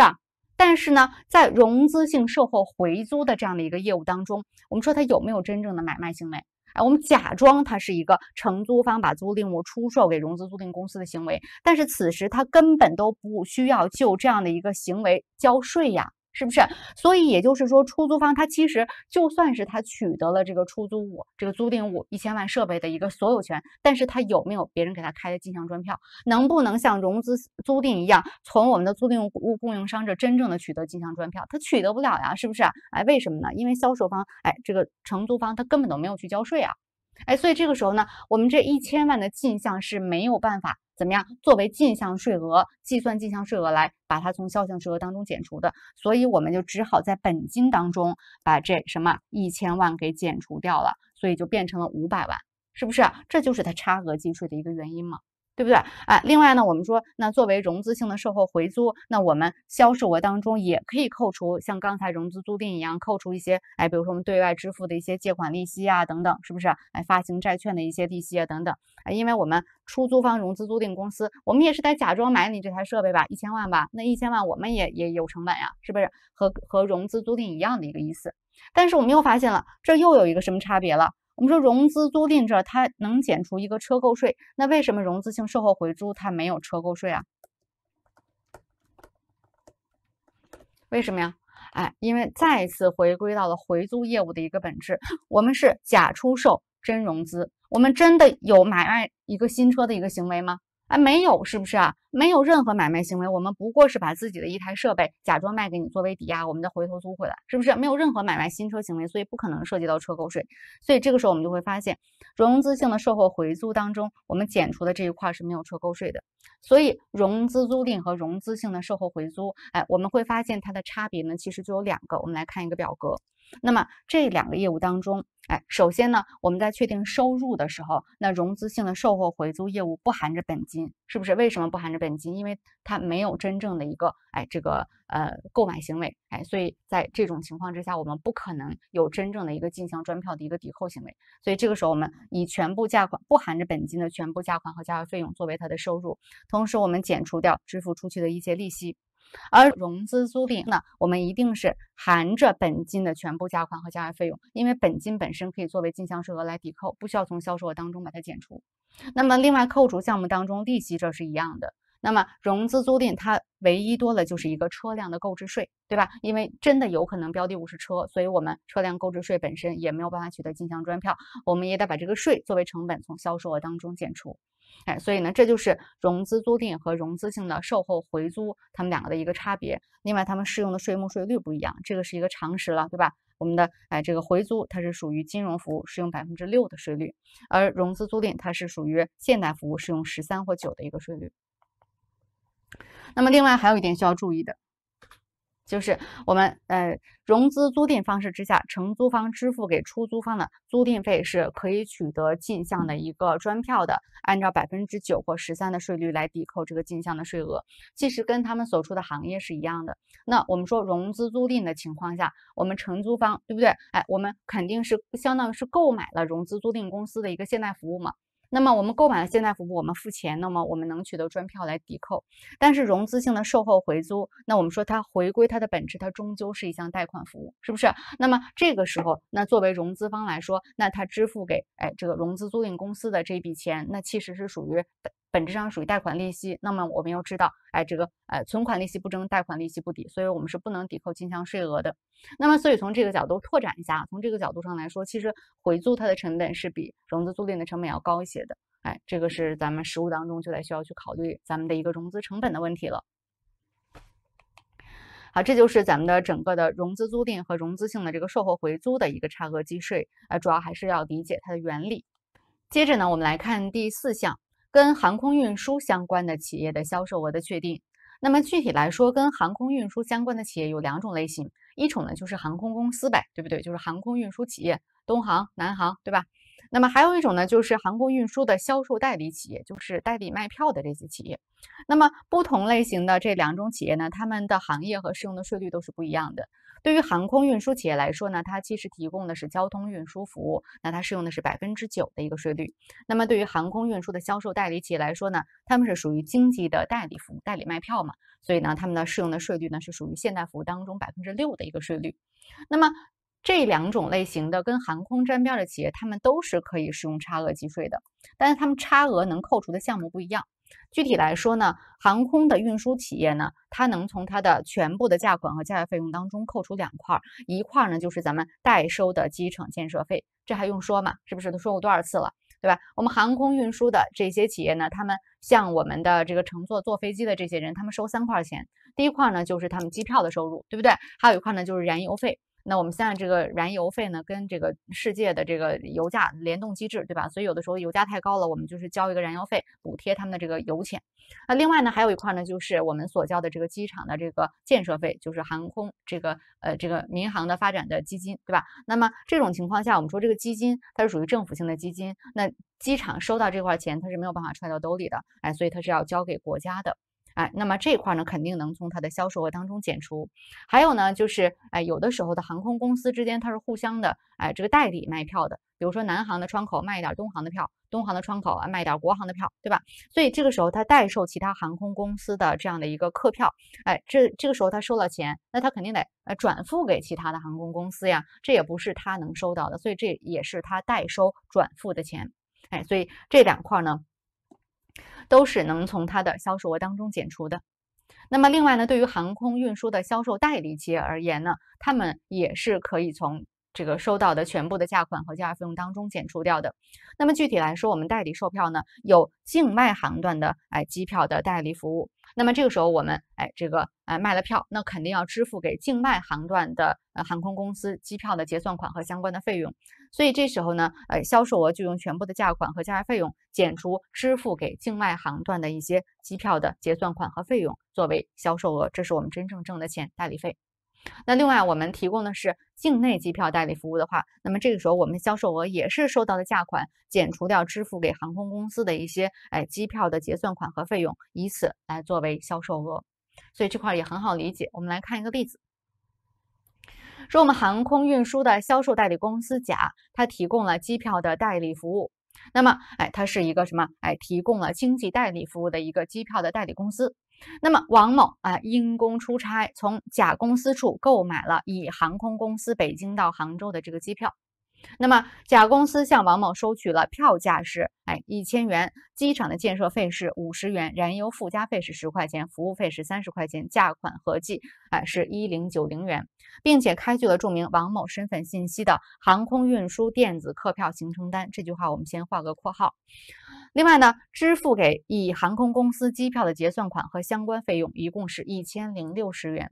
但是呢，在融资性售后回租的这样的一个业务当中，我们说它有没有真正的买卖行为？哎，我们假装它是一个承租方把租赁物出售给融资租赁公司的行为，但是此时他根本都不需要就这样的一个行为交税呀。是不是？所以也就是说，出租方他其实就算是他取得了这个出租物、这个租赁物一千万设备的一个所有权，但是他有没有别人给他开的进项专票？能不能像融资租赁一样，从我们的租赁物供应商这真正的取得进项专票？他取得不了呀，是不是？哎，为什么呢？因为销售方，哎，这个承租方他根本都没有去交税啊。哎，所以这个时候呢，我们这一千万的进项是没有办法怎么样作为进项税额计算进项税额来把它从销项税额当中减除的，所以我们就只好在本金当中把这什么一千万给减除掉了，所以就变成了五百万，是不是？这就是它差额计税的一个原因嘛。对不对？哎，另外呢，我们说那作为融资性的售后回租，那我们销售额当中也可以扣除，像刚才融资租赁一样扣除一些，哎，比如说我们对外支付的一些借款利息啊，等等，是不是？哎，发行债券的一些利息啊，等等，啊，因为我们出租方融资租赁公司，我们也是在假装买你这台设备吧，一千万吧，那一千万我们也也有成本呀，是不是？和和融资租赁一样的一个意思，但是我们又发现了，这又有一个什么差别了？我们说融资租赁这它能减除一个车购税，那为什么融资性售后回租它没有车购税啊？为什么呀？哎，因为再次回归到了回租业务的一个本质，我们是假出售真融资，我们真的有买卖一个新车的一个行为吗？啊，没有，是不是啊？没有任何买卖行为，我们不过是把自己的一台设备假装卖给你作为抵押，我们再回头租回来，是不是？没有任何买卖新车行为，所以不可能涉及到车购税。所以这个时候我们就会发现，融资性的售后回租当中，我们减除的这一块是没有车购税的。所以融资租赁和融资性的售后回租，哎，我们会发现它的差别呢，其实就有两个。我们来看一个表格。那么这两个业务当中，哎，首先呢，我们在确定收入的时候，那融资性的售后回租业务不含着本金，是不是？为什么不含着本金？因为它没有真正的一个，哎，这个呃购买行为，哎，所以在这种情况之下，我们不可能有真正的一个进项专票的一个抵扣行为。所以这个时候，我们以全部价款不含着本金的全部价款和加易费用作为它的收入，同时我们减除掉支付出去的一些利息。而融资租赁，那我们一定是含着本金的全部价款和交易费用，因为本金本身可以作为进项税额来抵扣，不需要从销售额当中把它减除。那么另外扣除项目当中利息，这是一样的。那么融资租赁它唯一多了就是一个车辆的购置税，对吧？因为真的有可能标的物是车，所以我们车辆购置税本身也没有办法取得进项专票，我们也得把这个税作为成本从销售额当中减除。哎，所以呢，这就是融资租赁和融资性的售后回租他们两个的一个差别。另外，他们适用的税目税率不一样，这个是一个常识了，对吧？我们的哎，这个回租它是属于金融服务，适用百分之六的税率，而融资租赁它是属于现代服务，适用十三或九的一个税率。那么，另外还有一点需要注意的，就是我们呃融资租赁方式之下，承租方支付给出租方的租赁费是可以取得进项的一个专票的，按照百分之九或十三的税率来抵扣这个进项的税额，其实跟他们所处的行业是一样的。那我们说融资租赁的情况下，我们承租方，对不对？哎，我们肯定是相当于是购买了融资租赁公司的一个现代服务嘛。那么我们购买了现代服务，我们付钱，那么我们能取得专票来抵扣。但是融资性的售后回租，那我们说它回归它的本质，它终究是一项贷款服务，是不是？那么这个时候，那作为融资方来说，那他支付给哎这个融资租赁公司的这笔钱，那其实是属于本质上属于贷款利息。那么我们要知道，哎这个呃存款利息不征，贷款利息不抵，所以我们是不能抵扣进项税额的。那么，所以从这个角度拓展一下，从这个角度上来说，其实回租它的成本是比融资租赁的成本要高一些的，哎，这个是咱们实务当中就得需要去考虑咱们的一个融资成本的问题了。好，这就是咱们的整个的融资租赁和融资性的这个售后回租的一个差额计税，呃，主要还是要理解它的原理。接着呢，我们来看第四项，跟航空运输相关的企业的销售额的确定。那么具体来说，跟航空运输相关的企业有两种类型，一种呢就是航空公司呗，对不对？就是航空运输企业，东航、南航，对吧？那么还有一种呢，就是航空运输的销售代理企业，就是代理卖票的这些企业。那么不同类型的这两种企业呢，他们的行业和适用的税率都是不一样的。对于航空运输企业来说呢，它其实提供的是交通运输服务，那它适用的是百分之九的一个税率。那么对于航空运输的销售代理企业来说呢，他们是属于经济的代理服务，代理卖票嘛，所以呢，他们的适用的税率呢是属于现代服务当中百分之六的一个税率。那么。这两种类型的跟航空沾边的企业，他们都是可以使用差额计税的，但是他们差额能扣除的项目不一样。具体来说呢，航空的运输企业呢，它能从它的全部的价款和价外费用当中扣除两块，一块呢就是咱们代收的机场建设费，这还用说吗？是不是都说过多少次了？对吧？我们航空运输的这些企业呢，他们像我们的这个乘坐坐飞机的这些人，他们收三块钱，第一块呢就是他们机票的收入，对不对？还有一块呢就是燃油费。那我们现在这个燃油费呢，跟这个世界的这个油价联动机制，对吧？所以有的时候油价太高了，我们就是交一个燃油费补贴他们的这个油钱。那另外呢，还有一块呢，就是我们所交的这个机场的这个建设费，就是航空这个呃这个民航的发展的基金，对吧？那么这种情况下，我们说这个基金它是属于政府性的基金，那机场收到这块钱，它是没有办法揣到兜里的，哎，所以它是要交给国家的。哎，那么这一块呢，肯定能从它的销售额当中减除。还有呢，就是哎，有的时候的航空公司之间它是互相的，哎，这个代理卖票的，比如说南航的窗口卖一点东航的票，东航的窗口啊卖一点国航的票，对吧？所以这个时候他代售其他航空公司的这样的一个客票，哎，这这个时候他收了钱，那他肯定得呃转付给其他的航空公司呀，这也不是他能收到的，所以这也是他代收转付的钱。哎，所以这两块呢。都是能从它的销售额当中减除的。那么另外呢，对于航空运输的销售代理企业而言呢，他们也是可以从这个收到的全部的价款和价费用当中减除掉的。那么具体来说，我们代理售票呢，有境外航段的哎机票的代理服务。那么这个时候我们哎这个哎卖了票，那肯定要支付给境外航段的呃航空公司机票的结算款和相关的费用。所以这时候呢，呃，销售额就用全部的价款和价易费用减除支付给境外航段的一些机票的结算款和费用作为销售额，这是我们真正挣的钱。代理费。那另外我们提供的是境内机票代理服务的话，那么这个时候我们销售额也是收到的价款减除掉支付给航空公司的一些哎机票的结算款和费用，以此来作为销售额。所以这块也很好理解。我们来看一个例子。说我们航空运输的销售代理公司甲，它提供了机票的代理服务。那么，哎，它是一个什么？哎，提供了经济代理服务的一个机票的代理公司。那么，王某啊，因公出差，从甲公司处购买了乙航空公司北京到杭州的这个机票。那么，甲公司向王某收取了票价是哎一千元，机场的建设费是五十元，燃油附加费是十块钱，服务费是三十块钱，价款合计哎是一零九零元，并且开具了注明王某身份信息的航空运输电子客票行程单。这句话我们先画个括号。另外呢，支付给乙航空公司机票的结算款和相关费用一共是一千零六十元。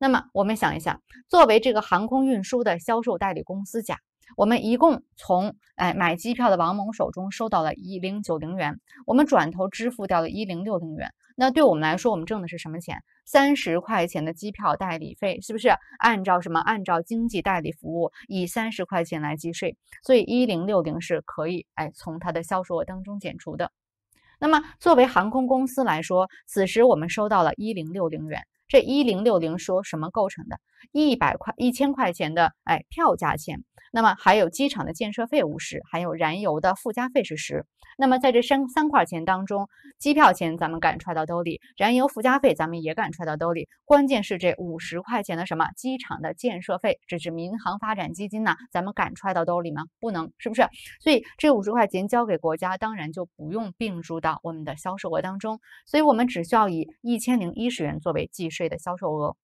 那么我们想一想，作为这个航空运输的销售代理公司甲。我们一共从哎买机票的王某手中收到了一零九零元，我们转头支付掉了，一零六零元。那对我们来说，我们挣的是什么钱？三十块钱的机票代理费，是不是按照什么？按照经济代理服务，以三十块钱来计税，所以一零六零是可以哎从他的销售额当中减除的。那么作为航空公司来说，此时我们收到了一零六零元，这一零六零说什么构成的？一百块、一千块钱的哎，票价钱，那么还有机场的建设费五十，还有燃油的附加费是十。那么在这三三块钱当中，机票钱咱们敢揣到兜里，燃油附加费咱们也敢揣到兜里。关键是这五十块钱的什么机场的建设费，这是民航发展基金呢？咱们敢揣到兜里吗？不能，是不是？所以这五十块钱交给国家，当然就不用并入到我们的销售额当中。所以我们只需要以一千零一十元作为计税的销售额。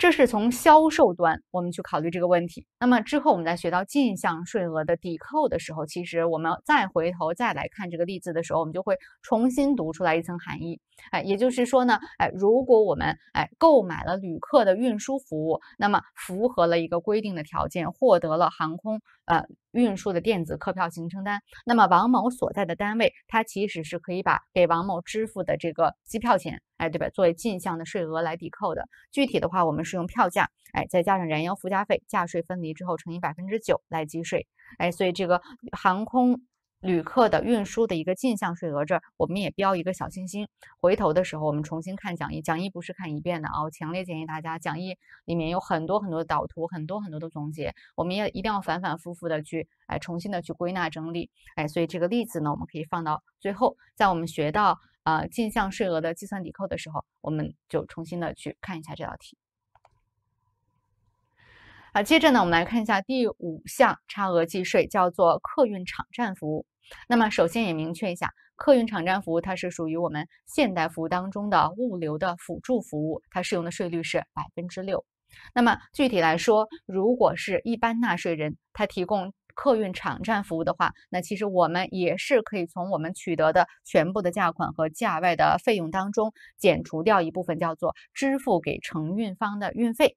这是从销售端我们去考虑这个问题。那么之后我们在学到进项税额的抵扣的时候，其实我们再回头再来看这个例子的时候，我们就会重新读出来一层含义。哎，也就是说呢，哎，如果我们哎购买了旅客的运输服务，那么符合了一个规定的条件，获得了航空呃。运输的电子客票行程单，那么王某所在的单位，他其实是可以把给王某支付的这个机票钱，哎，对吧？作为进项的税额来抵扣的。具体的话，我们是用票价，哎，再加上燃油附加费，价税分离之后乘以百分之九来计税，哎，所以这个航空。旅客的运输的一个进项税额，这我们也标一个小星星。回头的时候，我们重新看讲义，讲义不是看一遍的啊！我强烈建议大家，讲义里面有很多很多的导图，很多很多的总结，我们也一定要反反复复的去哎重新的去归纳整理。哎，所以这个例子呢，我们可以放到最后，在我们学到呃进项税额的计算抵扣的时候，我们就重新的去看一下这道题。啊，接着呢，我们来看一下第五项差额计税，叫做客运场站服务。那么首先也明确一下，客运场站服务它是属于我们现代服务当中的物流的辅助服务，它适用的税率是百分之六。那么具体来说，如果是一般纳税人，他提供客运场站服务的话，那其实我们也是可以从我们取得的全部的价款和价外的费用当中，减除掉一部分，叫做支付给承运方的运费。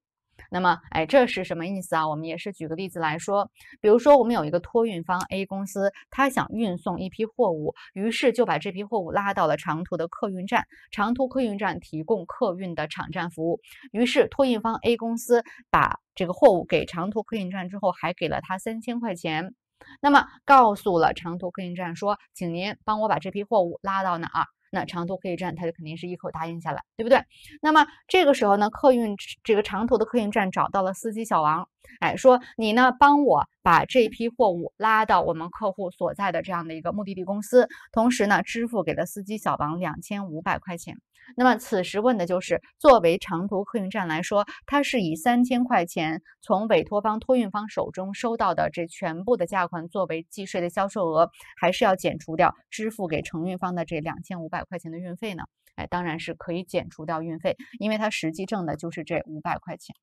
那么，哎，这是什么意思啊？我们也是举个例子来说，比如说我们有一个托运方 A 公司，他想运送一批货物，于是就把这批货物拉到了长途的客运站。长途客运站提供客运的场站服务，于是托运方 A 公司把这个货物给长途客运站之后，还给了他三千块钱。那么，告诉了长途客运站说，请您帮我把这批货物拉到哪儿。那长途客运站，他就肯定是一口答应下来，对不对？那么这个时候呢，客运这个长途的客运站找到了司机小王，哎，说你呢帮我把这批货物拉到我们客户所在的这样的一个目的地公司，同时呢支付给了司机小王两千五百块钱。那么此时问的就是，作为长途客运站来说，它是以三千块钱从委托方、托运方手中收到的这全部的价款作为计税的销售额，还是要减除掉支付给承运方的这两千五百块钱的运费呢？哎，当然是可以减除掉运费，因为它实际挣的就是这五百块钱。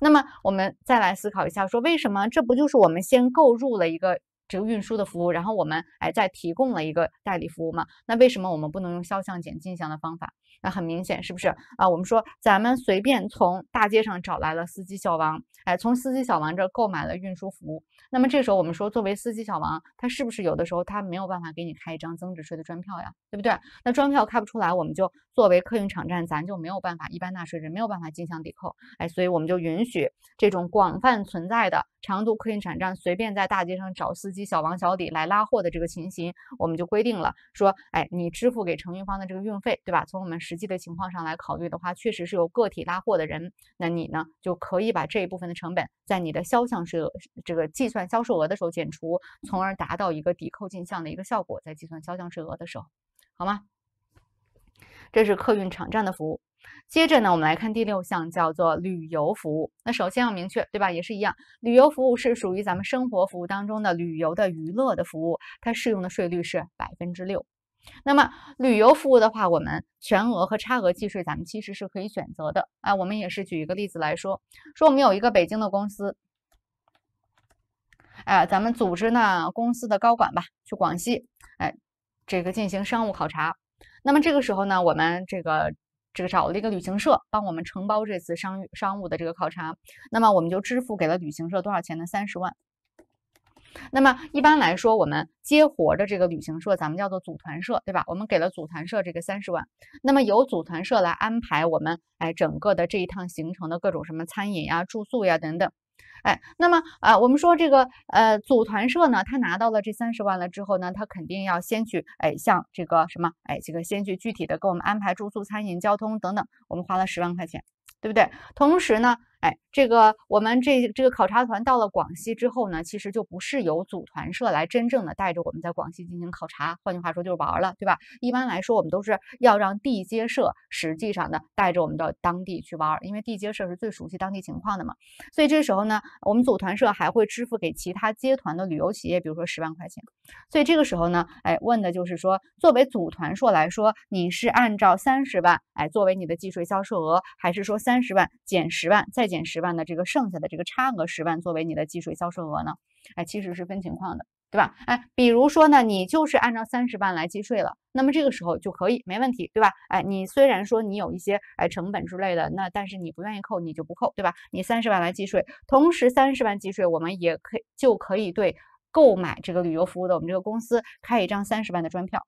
那么我们再来思考一下，说为什么？这不就是我们先购入了一个？这个运输的服务，然后我们哎再提供了一个代理服务嘛？那为什么我们不能用销项减进项的方法？那很明显是不是啊？我们说咱们随便从大街上找来了司机小王，哎，从司机小王这购买了运输服务。那么这时候我们说，作为司机小王，他是不是有的时候他没有办法给你开一张增值税的专票呀？对不对？那专票开不出来，我们就作为客运场站，咱就没有办法一般纳税人没有办法进项抵扣，哎，所以我们就允许这种广泛存在的长途客运场站随便在大街上找司机。及小王、小李来拉货的这个情形，我们就规定了，说，哎，你支付给承运方的这个运费，对吧？从我们实际的情况上来考虑的话，确实是有个体拉货的人，那你呢，就可以把这一部分的成本，在你的销项税额这个计算销售额的时候减除，从而达到一个抵扣进项的一个效果，在计算销项税额的时候，好吗？这是客运场站的服务。接着呢，我们来看第六项，叫做旅游服务。那首先要明确，对吧？也是一样，旅游服务是属于咱们生活服务当中的旅游的娱乐的服务，它适用的税率是百分之六。那么旅游服务的话，我们全额和差额计税，咱们其实是可以选择的啊。我们也是举一个例子来说，说我们有一个北京的公司，哎，咱们组织呢公司的高管吧去广西，哎，这个进行商务考察。那么这个时候呢，我们这个。这个找了一个旅行社帮我们承包这次商商务的这个考察，那么我们就支付给了旅行社多少钱呢？三十万。那么一般来说，我们接活的这个旅行社咱们叫做组团社，对吧？我们给了组团社这个三十万，那么由组团社来安排我们哎整个的这一趟行程的各种什么餐饮呀、住宿呀等等。哎，那么啊，我们说这个呃组团社呢，他拿到了这三十万了之后呢，他肯定要先去哎，像这个什么哎，这个先去具体的给我们安排住宿、餐饮、交通等等，我们花了十万块钱，对不对？同时呢。哎，这个我们这这个考察团到了广西之后呢，其实就不是由组团社来真正的带着我们在广西进行考察，换句话说就是玩了，对吧？一般来说，我们都是要让地接社实际上的带着我们到当地去玩，因为地接社是最熟悉当地情况的嘛。所以这时候呢，我们组团社还会支付给其他接团的旅游企业，比如说十万块钱。所以这个时候呢，哎，问的就是说，作为组团社来说，你是按照三十万哎作为你的计税销售额，还是说三十万减十万再？减十万的这个剩下的这个差额十万作为你的计税销售额呢？哎，其实是分情况的，对吧？哎，比如说呢，你就是按照三十万来计税了，那么这个时候就可以没问题，对吧？哎，你虽然说你有一些哎成本之类的，那但是你不愿意扣，你就不扣，对吧？你三十万来计税，同时三十万计税，我们也可以就可以对购买这个旅游服务的我们这个公司开一张三十万的专票。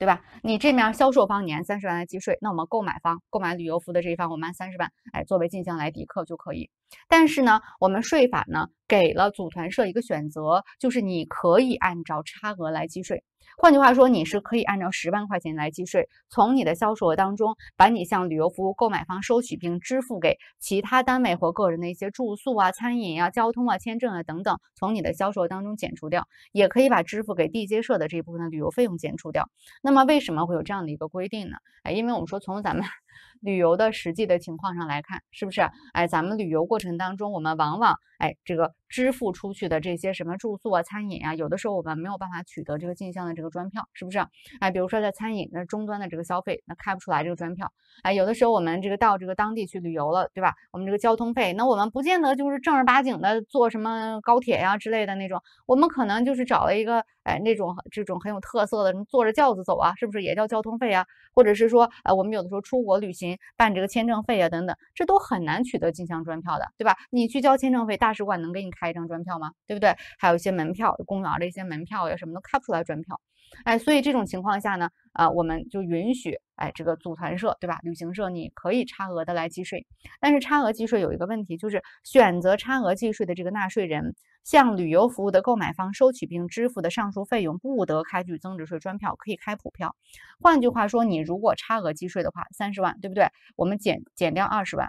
对吧？你这面销售方年三十万的计税，那我们购买方购买旅游服的这一方，我们按三十万，哎，作为进项来抵扣就可以。但是呢，我们税法呢给了组团社一个选择，就是你可以按照差额来计税。换句话说，你是可以按照十万块钱来计税，从你的销售额当中，把你向旅游服务购买方收取并支付给其他单位或个人的一些住宿啊、餐饮啊、交通啊、签证啊等等，从你的销售额当中减除掉，也可以把支付给地接社的这一部分的旅游费用减除掉。那么，为什么会有这样的一个规定呢？哎，因为我们说从咱们 旅游的实际的情况上来看，是不是？哎，咱们旅游过程当中，我们往往哎这个支付出去的这些什么住宿啊、餐饮啊，有的时候我们没有办法取得这个进项的这个。专票是不是？哎，比如说在餐饮那终端的这个消费，那开不出来这个专票。哎，有的时候我们这个到这个当地去旅游了，对吧？我们这个交通费，那我们不见得就是正儿八经的坐什么高铁呀之类的那种，我们可能就是找了一个哎那种这种很有特色的什么坐着轿子走啊，是不是也叫交通费啊？或者是说，呃，我们有的时候出国旅行办这个签证费啊等等，这都很难取得进项专票的，对吧？你去交签证费，大使馆能给你开一张专票吗？对不对？还有一些门票，公园的一些门票呀，什么都开不出来专票。哎，所以这种情况下呢，啊，我们就允许，哎，这个组团社，对吧？旅行社，你可以差额的来计税，但是差额计税有一个问题，就是选择差额计税的这个纳税人，向旅游服务的购买方收取并支付的上述费用，不得开具增值税专票，可以开普票。换句话说，你如果差额计税的话，三十万，对不对？我们减减掉二十万。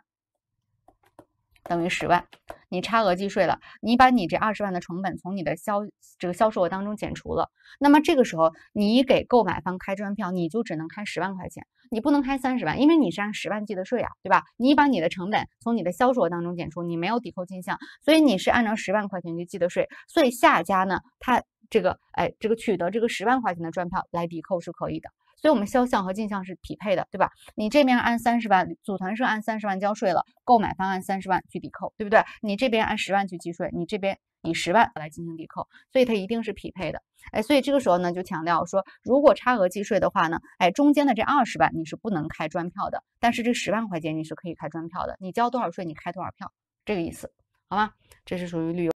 等于十万，你差额计税了，你把你这二十万的成本从你的销这个销售额当中减除了，那么这个时候你给购买方开专票，你就只能开十万块钱，你不能开三十万，因为你是按十万计的税啊，对吧？你把你的成本从你的销售额当中减除，你没有抵扣进项，所以你是按照十万块钱去计的税，所以下家呢，他这个哎，这个取得这个十万块钱的专票来抵扣是可以的。所以，我们销项和进项是匹配的，对吧？你这边按三十万组团社按三十万交税了，购买方按三十万去抵扣，对不对？你这边按十万去计税，你这边以十万来进行抵扣，所以它一定是匹配的。哎，所以这个时候呢，就强调说，如果差额计税的话呢，哎，中间的这二十万你是不能开专票的，但是这十万块钱你是可以开专票的。你交多少税，你开多少票，这个意思，好吗？这是属于旅游。